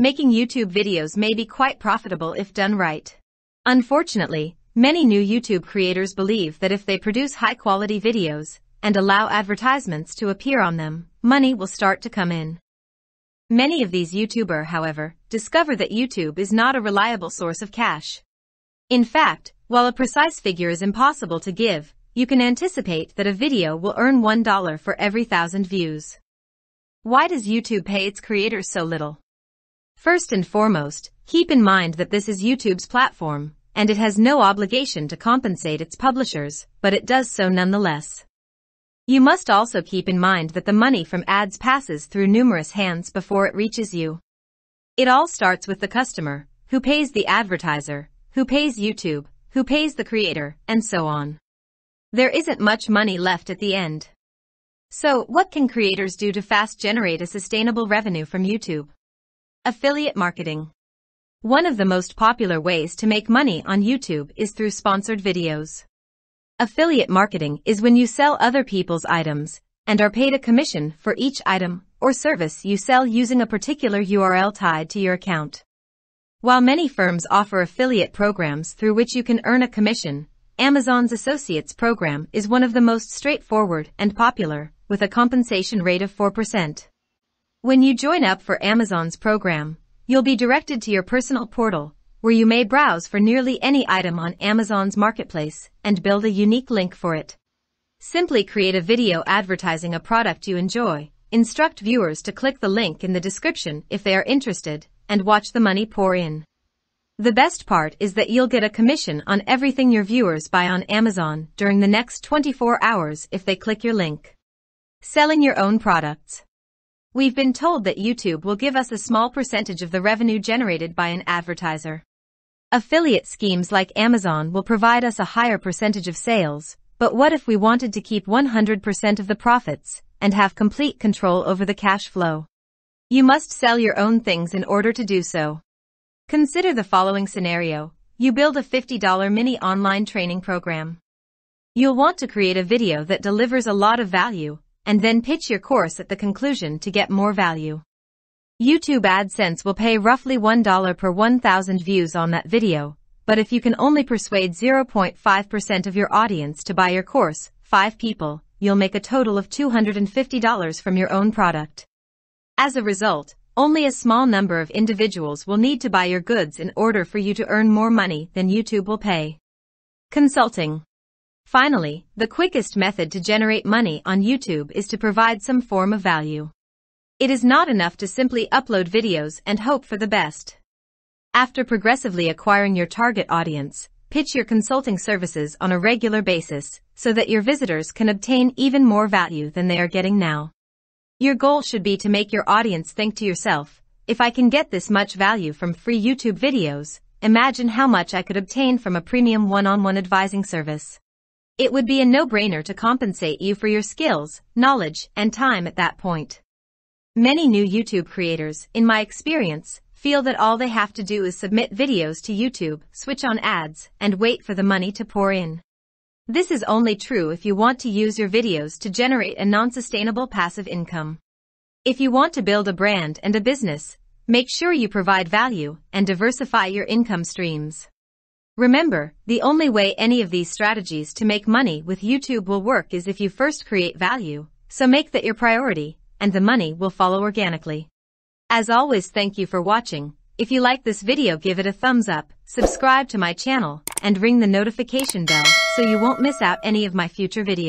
making YouTube videos may be quite profitable if done right. Unfortunately, many new YouTube creators believe that if they produce high-quality videos and allow advertisements to appear on them, money will start to come in. Many of these YouTuber, however, discover that YouTube is not a reliable source of cash. In fact, while a precise figure is impossible to give, you can anticipate that a video will earn $1 for every thousand views. Why does YouTube pay its creators so little? First and foremost, keep in mind that this is YouTube's platform, and it has no obligation to compensate its publishers, but it does so nonetheless. You must also keep in mind that the money from ads passes through numerous hands before it reaches you. It all starts with the customer, who pays the advertiser, who pays YouTube, who pays the creator, and so on. There isn't much money left at the end. So, what can creators do to fast generate a sustainable revenue from YouTube? Affiliate marketing. One of the most popular ways to make money on YouTube is through sponsored videos. Affiliate marketing is when you sell other people's items and are paid a commission for each item or service you sell using a particular URL tied to your account. While many firms offer affiliate programs through which you can earn a commission, Amazon's Associates program is one of the most straightforward and popular, with a compensation rate of 4%. When you join up for Amazon's program, you'll be directed to your personal portal, where you may browse for nearly any item on Amazon's marketplace and build a unique link for it. Simply create a video advertising a product you enjoy, instruct viewers to click the link in the description if they are interested, and watch the money pour in. The best part is that you'll get a commission on everything your viewers buy on Amazon during the next 24 hours if they click your link. Selling your own products. We've been told that YouTube will give us a small percentage of the revenue generated by an advertiser. Affiliate schemes like Amazon will provide us a higher percentage of sales, but what if we wanted to keep 100% of the profits and have complete control over the cash flow? You must sell your own things in order to do so. Consider the following scenario. You build a $50 mini online training program. You'll want to create a video that delivers a lot of value, and then pitch your course at the conclusion to get more value. YouTube AdSense will pay roughly $1 per 1000 views on that video, but if you can only persuade 0.5% of your audience to buy your course, 5 people, you'll make a total of $250 from your own product. As a result, only a small number of individuals will need to buy your goods in order for you to earn more money than YouTube will pay. Consulting Finally, the quickest method to generate money on YouTube is to provide some form of value. It is not enough to simply upload videos and hope for the best. After progressively acquiring your target audience, pitch your consulting services on a regular basis so that your visitors can obtain even more value than they are getting now. Your goal should be to make your audience think to yourself, if I can get this much value from free YouTube videos, imagine how much I could obtain from a premium one-on-one advising service it would be a no-brainer to compensate you for your skills, knowledge, and time at that point. Many new YouTube creators, in my experience, feel that all they have to do is submit videos to YouTube, switch on ads, and wait for the money to pour in. This is only true if you want to use your videos to generate a non-sustainable passive income. If you want to build a brand and a business, make sure you provide value and diversify your income streams. Remember, the only way any of these strategies to make money with YouTube will work is if you first create value, so make that your priority, and the money will follow organically. As always thank you for watching, if you like this video give it a thumbs up, subscribe to my channel, and ring the notification bell so you won't miss out any of my future videos.